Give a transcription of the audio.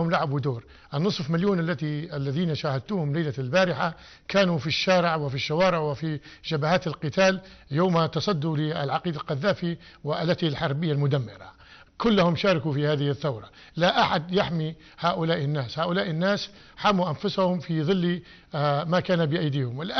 هم لعبوا دور النصف مليون التي الذين شاهدتهم ليلة البارحة كانوا في الشارع وفي الشوارع وفي جبهات القتال يوم تصدوا للعقيد القذافي وآلته الحربية المدمرة كلهم شاركوا في هذه الثورة لا أحد يحمي هؤلاء الناس هؤلاء الناس حموا أنفسهم في ظل آه، ما كان بأيديهم